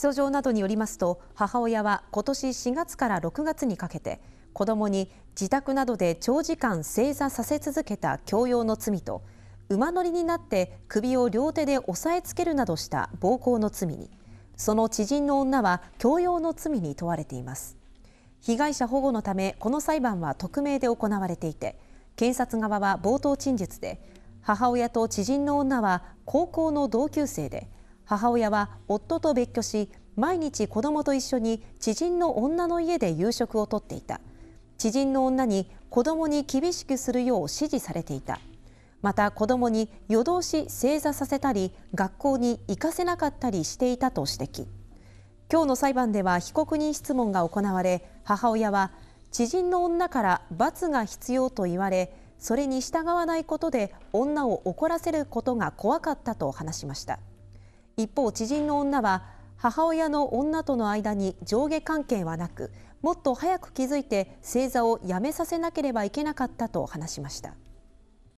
起訴状などによりますと母親は今年4月から6月にかけて子どもに自宅などで長時間正座させ続けた強要の罪と馬乗りになって首を両手で押さえつけるなどした暴行の罪にその知人の女は強要の罪に問われています被害者保護のためこの裁判は匿名で行われていて検察側は冒頭陳述で母親と知人の女は高校の同級生で母親は夫と別居し毎日子供と一緒に知人の女の家で夕食をとっていた知人の女に子供に厳しくするよう指示されていたまた子供に夜通し正座させたり学校に行かせなかったりしていたと指摘今日の裁判では被告人質問が行われ母親は知人の女から罰が必要と言われそれに従わないことで女を怒らせることが怖かったと話しました。一方、知人の女は母親の女との間に上下関係はなくもっと早く気づいて正座をやめさせなければいけなかったと話しました。